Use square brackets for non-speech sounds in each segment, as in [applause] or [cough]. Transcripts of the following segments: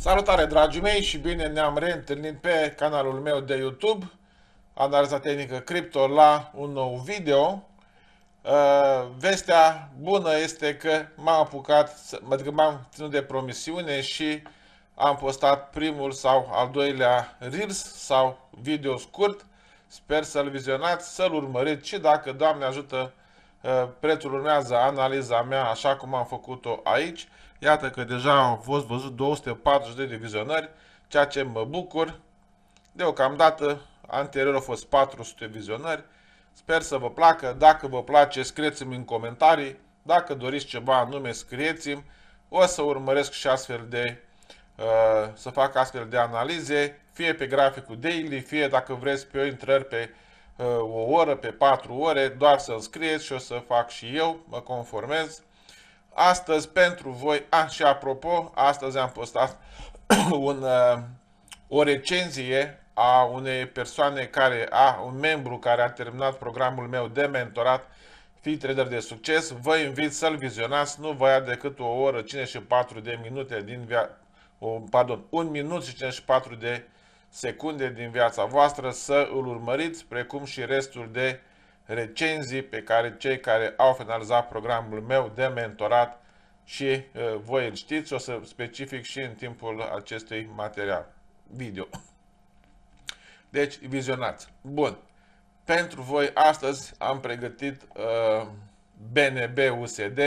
Salutare dragii mei și bine ne-am reîntâlnit pe canalul meu de YouTube, Analiza Tehnică Crypto la un nou video. Uh, vestea bună este că m-am apucat, adică m-am ținut de promisiune și am postat primul sau al doilea Reels sau video scurt. Sper să-l vizionați, să-l urmăriți și dacă, Doamne ajută, uh, prețul urmează analiza mea așa cum am făcut-o aici Iată că deja am fost văzut 240 de vizionări, ceea ce mă bucur. Deocamdată, anterior au fost 400 vizionări. Sper să vă placă. Dacă vă place, scrieți-mi în comentarii. Dacă doriți ceva anume, scrieți-mi. O să urmăresc și astfel de uh, să fac astfel de analize, fie pe graficul daily, fie dacă vreți pe o intrări pe uh, o oră, pe 4 ore, doar să mi scrieți și o să fac și eu, mă conformez astăzi pentru voi, a, și apropo, astăzi am postat [coughs] un, uh, o recenzie a unei persoane care, a un membru care a terminat programul meu de mentorat, Fi trader de succes, vă invit să-l vizionați, nu vă ia decât o oră 54 de minute din o pardon, un minut și 54 de secunde din viața voastră să îl urmăriți, precum și restul de recenzii pe care cei care au finalizat programul meu de mentorat și uh, voi îl știți, o să specific și în timpul acestui material video. [laughs] Deci, vizionați. Bun. Pentru voi astăzi am pregătit uh, BNB USD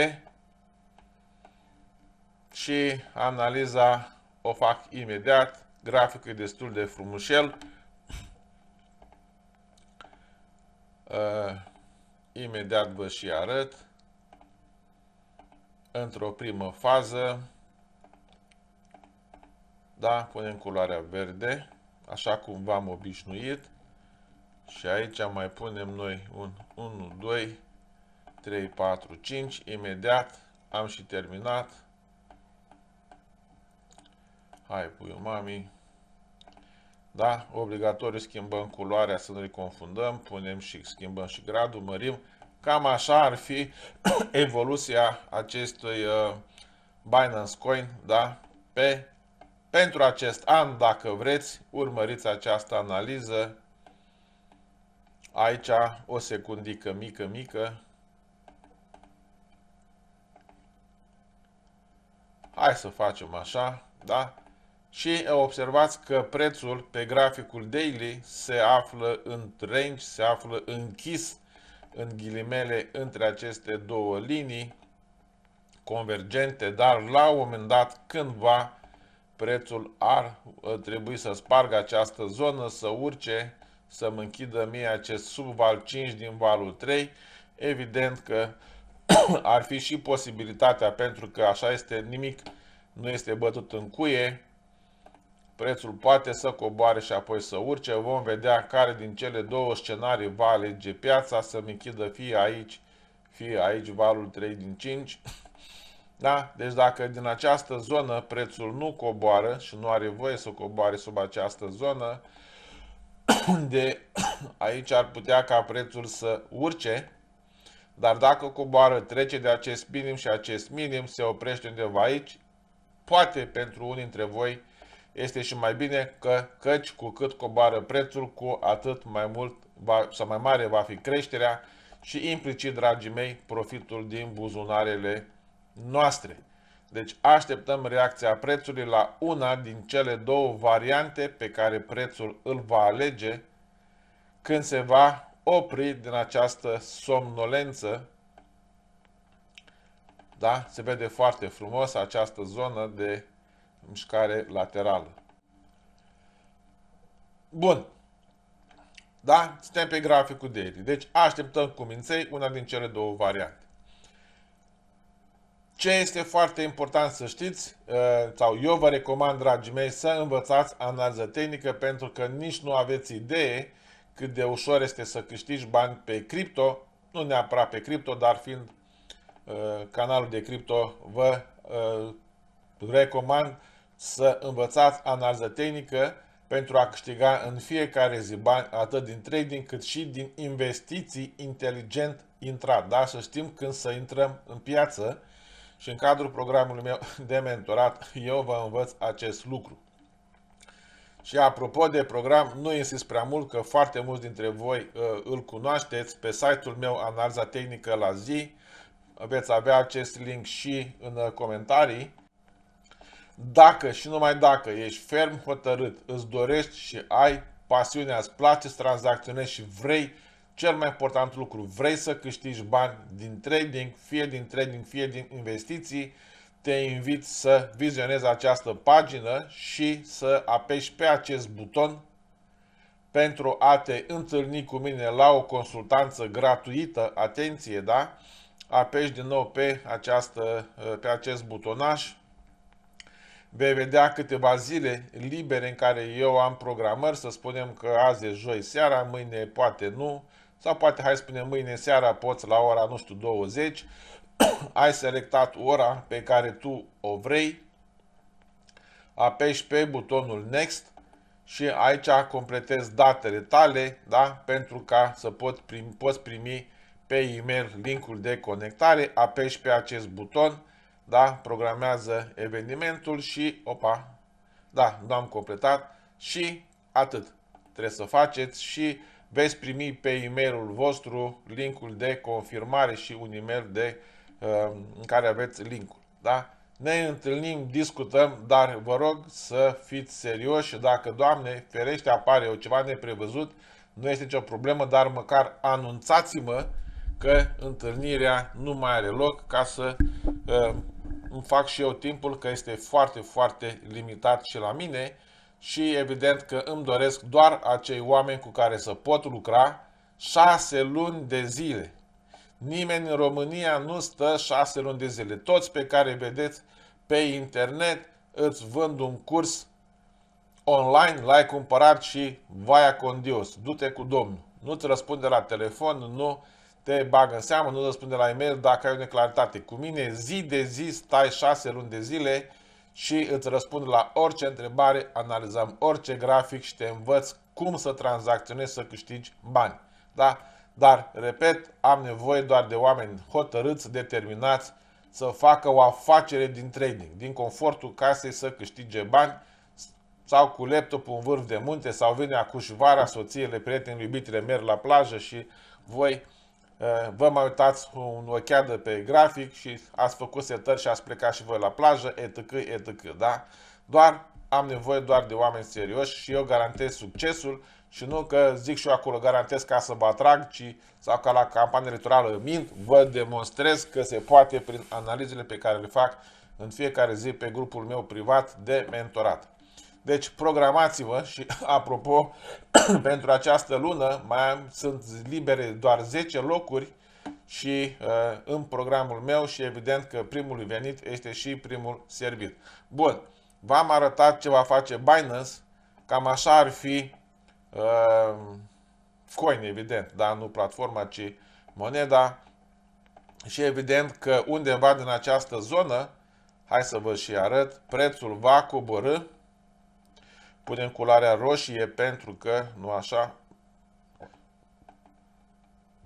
și analiza o fac imediat. Graficul e destul de frumușel. Uh, imediat vă și arăt. Într-o primă fază, da, punem culoarea verde, așa cum v-am obișnuit. Și aici mai punem noi un 1, 2, 3, 4, 5. Imediat am și terminat. Hai, puiul mamii. Da? Obligatoriu schimbăm culoarea să nu le confundăm, punem și schimbăm și gradul, mărim. Cam așa ar fi [coughs] evoluția acestui uh, Binance Coin, da? Pe, pentru acest an, dacă vreți, urmăriți această analiză. Aici o secundică mică, mică. Hai să facem așa, da? și observați că prețul pe graficul daily se află în range, se află închis în ghilimele între aceste două linii convergente, dar la un moment dat, cândva, prețul ar trebui să spargă această zonă, să urce, să mă închidă mie acest subval 5 din valul 3. Evident că [coughs] ar fi și posibilitatea, pentru că așa este nimic, nu este bătut în cuie, Prețul poate să coboare și apoi să urce. Vom vedea care din cele două scenarii va alege piața să-mi închidă fie aici, fie aici valul 3 din 5. Da? Deci dacă din această zonă prețul nu coboară și nu are voie să coboare sub această zonă, unde [coughs] [coughs] aici ar putea ca prețul să urce, dar dacă coboară, trece de acest minim și acest minim se oprește undeva aici, poate pentru unii dintre voi este și mai bine că, căci cu cât coboară prețul, cu atât mai mult va, sau mai mare va fi creșterea și implicit, dragii mei, profitul din buzunarele noastre. Deci așteptăm reacția prețului la una din cele două variante pe care prețul îl va alege când se va opri din această somnolență. Da? Se vede foarte frumos această zonă de mișcare laterală. Bun. Da? Suntem pe graficul daily. Deci așteptăm cu minței una din cele două variante. Ce este foarte important să știți, uh, sau eu vă recomand, dragii mei, să învățați analiză tehnică pentru că nici nu aveți idee cât de ușor este să câștigi bani pe cripto, nu neapărat pe cripto, dar fiind uh, canalul de cripto, vă uh, recomand să învățați analiza tehnică pentru a câștiga în fiecare zi bani atât din trading cât și din investiții inteligent intrat, da? Să știm când să intrăm în piață și în cadrul programului meu [laughs] de mentorat eu vă învăț acest lucru. Și apropo de program, nu insist prea mult că foarte mulți dintre voi uh, îl cunoașteți pe site-ul meu Analiza Tehnică la zi. Veți avea acest link și în uh, comentarii. Dacă și numai dacă ești ferm hotărât, îți dorești și ai pasiunea, îți place să tranzacționezi și vrei, cel mai important lucru, vrei să câștigi bani din trading, fie din trading, fie din investiții, te invit să vizionezi această pagină și să apeși pe acest buton pentru a te întâlni cu mine la o consultanță gratuită, atenție, da? Apeși din nou pe, această, pe acest butonaj, vei vedea câteva zile libere în care eu am programări, să spunem că azi e joi seara, mâine poate nu, sau poate hai spune mâine seara poți la ora, nu știu, 20, [clears throat] ai selectat ora pe care tu o vrei, apeși pe butonul Next și aici completezi datele tale, da? pentru ca să pot primi, poți primi pe e-mail linkul de conectare, apeși pe acest buton da, programează evenimentul și, opa, da, nu am completat și atât. Trebuie să faceți și veți primi pe e-mailul vostru linkul de confirmare și un e-mail de, uh, în care aveți linkul. Da? Ne întâlnim, discutăm, dar vă rog să fiți serioși. Dacă, Doamne, ferește, apare o ceva neprevăzut, nu este nicio problemă, dar măcar anunțați-mă că întâlnirea nu mai are loc ca să uh, îmi fac și eu timpul că este foarte, foarte limitat și la mine și evident că îmi doresc doar acei oameni cu care să pot lucra șase luni de zile. Nimeni în România nu stă șase luni de zile. Toți pe care vedeți pe internet îți vând un curs online, l-ai cumpărat și vaia condios, du-te cu Domnul. Nu-ți răspunde la telefon, nu te bag în seamă, nu răspunde la e-mail dacă ai o neclaritate. Cu mine zi de zi stai șase luni de zile și îți răspund la orice întrebare, analizăm orice grafic și te învăț cum să tranzacționezi să câștigi bani. Da? Dar, repet, am nevoie doar de oameni hotărâți, determinați să facă o afacere din trading, din confortul casei să câștige bani sau cu laptopul în vârf de munte sau vine acuși vara, soțiile, prietenii, iubitele merg la plajă și voi Eh, vă mai uitați un ocheadă pe grafic și ați făcut setări și ați plecat și voi la plajă, etc., etc., da? Doar am nevoie doar de oameni serioși și eu garantez succesul și nu că zic și eu acolo garantez ca să vă atrag, ci sau ca la campanie electorală mint, vă demonstrez că se poate prin analizele pe care le fac în fiecare zi pe grupul meu privat de mentorat. Deci programați-vă și [coughs] apropo, [coughs] pentru această lună mai am, sunt libere doar 10 locuri și uh, în programul meu și evident că primul venit este și primul servit. Bun, v-am arătat ce va face Binance, cam așa ar fi uh, coin evident, dar nu platforma, ci moneda și evident că undeva din această zonă, hai să vă și arăt, prețul va coborâ Punem culoarea roșie pentru că, nu așa,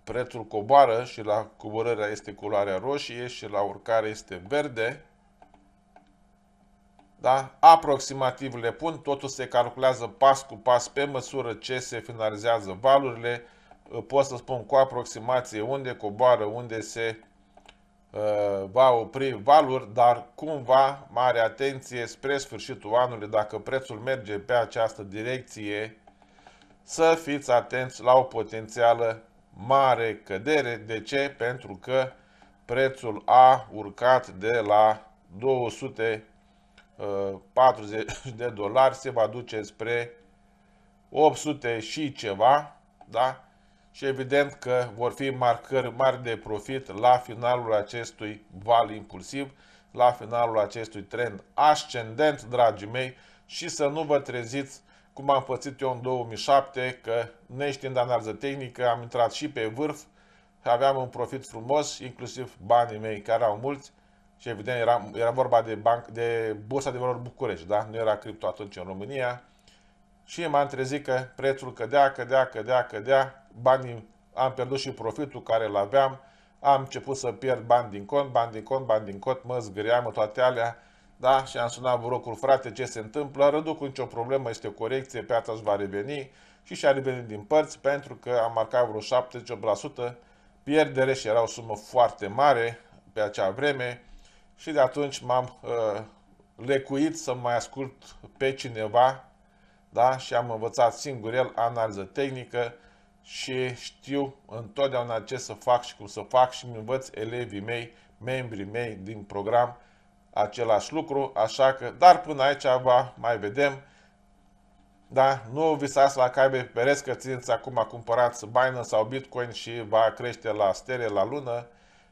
prețul coboară și la coborârea este culoarea roșie și la urcare este verde. Da? Aproximativ le pun, totul se calculează pas cu pas pe măsură ce se finalizează valurile. Pot să spun cu aproximație unde coboară, unde se Uh, va opri valuri, dar cumva mare atenție spre sfârșitul anului, dacă prețul merge pe această direcție, să fiți atenți la o potențială mare cădere. De ce? Pentru că prețul a urcat de la 240 uh, de dolari, se va duce spre 800 și ceva, da? și evident că vor fi marcări mari de profit la finalul acestui val impulsiv, la finalul acestui trend ascendent, dragii mei, și să nu vă treziți cum am pățit eu în 2007, că neștiind analiză tehnică am intrat și pe vârf, aveam un profit frumos, inclusiv banii mei care au mulți și evident era, era vorba de, banc, de bursa de valori București, da? nu era cripto atunci în România și m-am trezit că prețul cădea, cădea, cădea, cădea, banii, am pierdut și profitul care îl aveam, am început să pierd bani din cont, bani din cont, bani din cont, mă zgâriam, toate alea, da? Și am sunat burocul, frate, ce se întâmplă? Răduc nicio problemă, este o corecție, piața își va reveni și și-a revenit din părți pentru că am marcat vreo 70% pierdere și era o sumă foarte mare pe acea vreme și de atunci m-am uh, lecuit să mai ascult pe cineva da? și am învățat singur el analiză tehnică, și știu întotdeauna ce să fac și cum să fac și îmi învăț elevii mei, membrii mei din program același lucru, așa că, dar până aici va mai vedem. Da? Nu visați la caibe pe pereți că țineți acum cumpărați Binance sau Bitcoin și va crește la stele, la lună,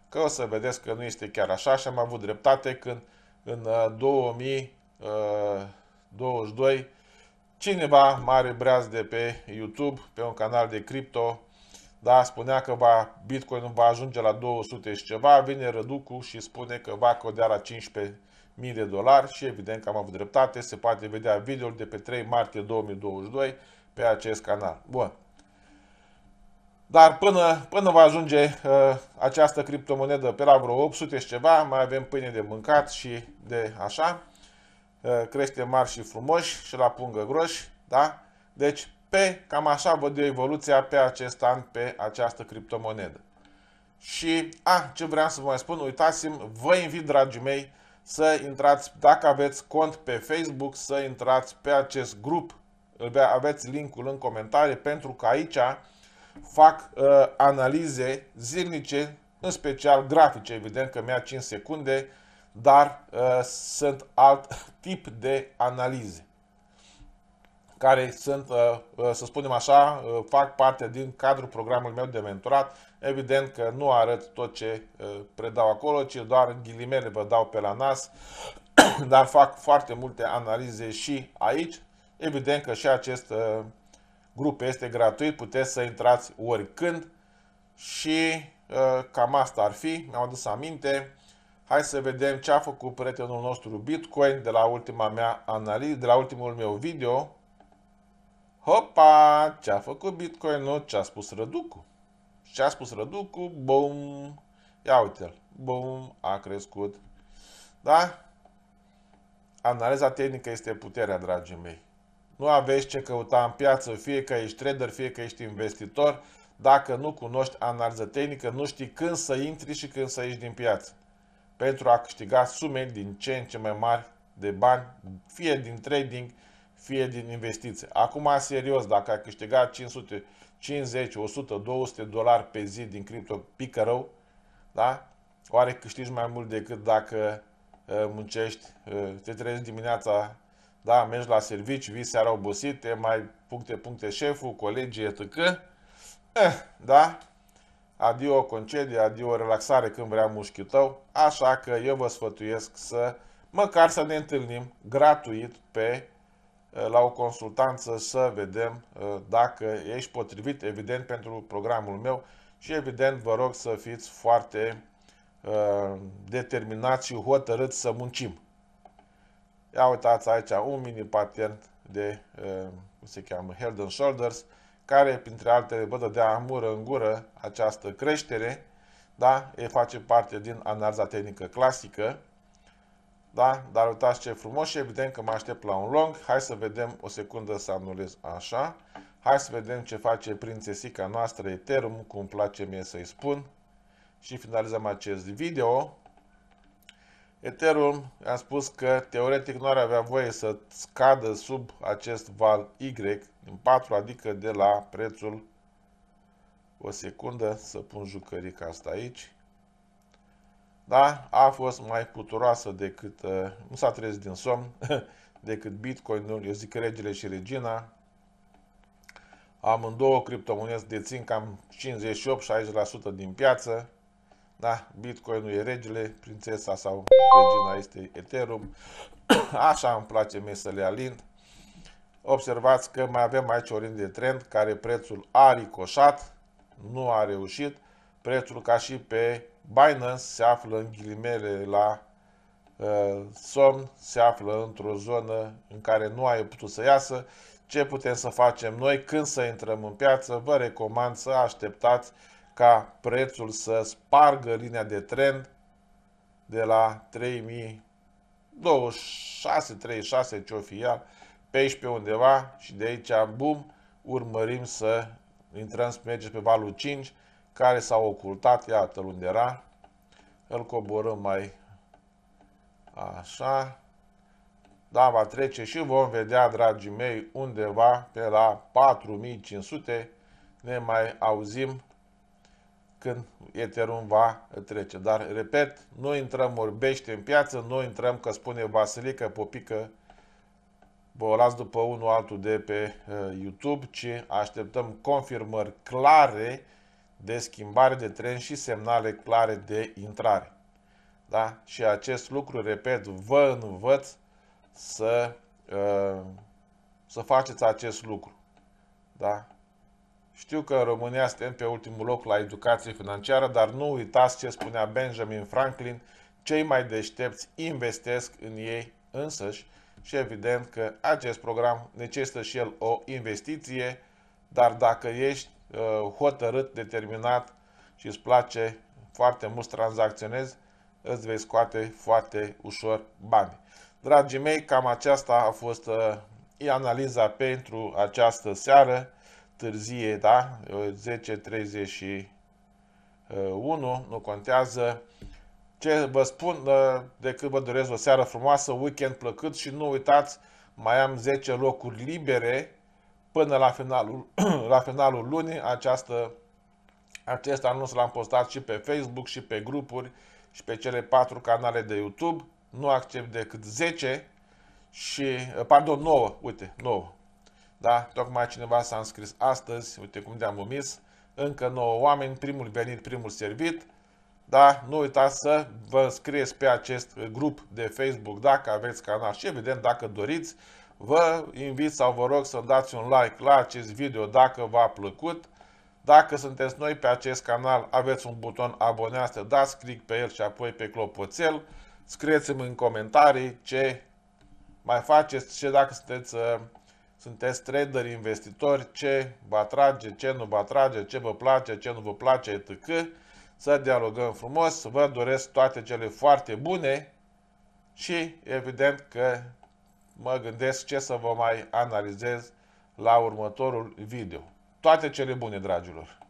că o să vedeți că nu este chiar așa și am avut dreptate când în 2022 uh, Cineva mare breaz de pe YouTube, pe un canal de cripto, da, spunea că va, Bitcoin va ajunge la 200 și ceva, vine Răducu și spune că va codea la 15.000 de dolari și evident că am avut dreptate, se poate vedea videoul de pe 3 martie 2022 pe acest canal. Bun. Dar până, până va ajunge uh, această criptomonedă pe la vreo 800 și ceva, mai avem pâine de mâncat și de așa. Eh, crește mari și frumoși și la pungă groși, da? Deci, pe, cam așa văd eu evoluția pe acest an, pe această criptomonedă. Și, a, ce vreau să vă mai spun, uitați-mi, vă invit, dragii mei, să intrați, dacă aveți cont pe Facebook, să intrați pe acest grup, aveți linkul în comentarii, pentru că aici fac uh, analize zilnice, în special grafice, evident că mi-a 5 secunde, dar uh, sunt alt [laughs] tip de analize care sunt, uh, uh, să spunem așa, uh, fac parte din cadrul programului meu de mentorat. Evident că nu arăt tot ce predau acolo, ci doar ghilimele vă dau pe la nas, [clears throat] dar fac foarte multe analize și aici. Evident că și acest grup este gratuit, puteți să intrați oricând și cam asta ar fi, mi-am adus aminte. Hai să vedem ce a făcut prietenul nostru Bitcoin de la ultima mea analiză, de la ultimul meu video. Hopa! Ce a făcut Bitcoinul? Ce a spus Răducu? Ce a spus Răducu? Bum! Ia uite-l. Bum! A crescut. Da? Analiza tehnică este puterea, dragii mei. Nu aveți ce căuta în piață, fie că ești trader, fie că ești investitor. Dacă nu cunoști analiză tehnică, nu știi când să intri și când să ieși din piață pentru a câștiga sume din ce în ce mai mari de bani, fie din trading, fie din investiții. Acum, serios, dacă ai câștigat 500, 100, 200 dolari pe zi din cripto, pică rău, da? Oare câștigi mai mult decât dacă uh, muncești, uh, te trezi dimineața, da, mergi la servici, vii seara obosit, te mai puncte, puncte șeful, colegii, etc. Eh, da? adio concedii, adio relaxare când vrea mușchiul tău, așa că eu vă sfătuiesc să măcar să ne întâlnim gratuit pe la o consultanță să vedem dacă ești potrivit, evident, pentru programul meu și evident vă rog să fiți foarte uh, determinați și hotărâți să muncim. Ia uitați aici un mini patent de, uh, cum se cheamă, Head and Shoulders, care, printre altele, vă dădea mură în gură această creștere, da? E face parte din analiza tehnică clasică, da? Dar uitați ce frumos și evident că mă aștept la un long. Hai să vedem, o secundă să anulez așa. Hai să vedem ce face prințesica noastră Ethereum, cum îmi place mie să-i spun. Și finalizăm acest video. Ethereum, am spus că teoretic nu ar avea voie să scadă sub acest val Y, din 4, adică de la prețul o secundă să pun jucărica asta aici. Da, a fost mai puturoasă decât, uh, nu s-a trezit din somn, [laughs] decât Bitcoinul, eu zic regele și regina. am în două criptomonede, dețin cam 58-60% din piață. Da, Bitcoinul e regele, prințesa sau regina este Ethereum. [coughs] Așa îmi place mie să le alind. Observați că mai avem aici o linie de trend care prețul a ricoșat, nu a reușit. Prețul ca și pe Binance se află în ghilimele la uh, somn, se află într-o zonă în care nu ai putut să iasă. Ce putem să facem noi când să intrăm în piață? Vă recomand să așteptați ca prețul să spargă linia de trend de la 3026, 36 ce o fi ea, pe aici, pe undeva și de aici, bum, urmărim să intrăm, să mergem pe valul 5, care s-a ocultat, iată unde era, îl coborâm mai așa, da, va trece și vom vedea, dragii mei, undeva pe la 4500, ne mai auzim când Ethereum va trece. Dar, repet, nu intrăm orbește în piață, nu intrăm că spune Vasilică Popică vă las după unul altul de pe uh, YouTube, ci așteptăm confirmări clare de schimbare de tren și semnale clare de intrare. Da? Și acest lucru, repet, vă învăț să, uh, să faceți acest lucru. Da? Știu că în România suntem pe ultimul loc la educație financiară, dar nu uitați ce spunea Benjamin Franklin, cei mai deștepți investesc în ei însăși, și evident că acest program necesită și el o investiție, dar dacă ești uh, hotărât, determinat și îți place foarte mult să tranzacționezi, îți vei scoate foarte ușor bani. Dragii mei, cam aceasta a fost uh, e analiza pentru această seară, târzie, da? 10.31, uh, nu contează. Ce vă spun uh, decât vă doresc o seară frumoasă, weekend plăcut și nu uitați, mai am 10 locuri libere până la finalul, [clears throat] la finalul lunii. Această, acest anunț l-am postat și pe Facebook și pe grupuri și pe cele patru canale de YouTube. Nu accept decât 10 și, uh, pardon, 9, uite, 9. Da? Tocmai cineva s-a înscris astăzi, uite cum de-am omis, încă 9 oameni, primul venit, primul servit. Da? Nu uitați să vă înscrieți pe acest grup de Facebook dacă aveți canal și evident dacă doriți. Vă invit sau vă rog să dați un like la acest video dacă v-a plăcut. Dacă sunteți noi pe acest canal, aveți un buton abonează, dați click pe el și apoi pe clopoțel. Scrieți-mi în comentarii ce mai faceți și dacă sunteți, uh, sunteți trader, investitori, ce vă atrage, ce nu vă atrage, ce vă place, ce nu vă place, etc să dialogăm frumos, vă doresc toate cele foarte bune și evident că mă gândesc ce să vă mai analizez la următorul video. Toate cele bune, dragilor!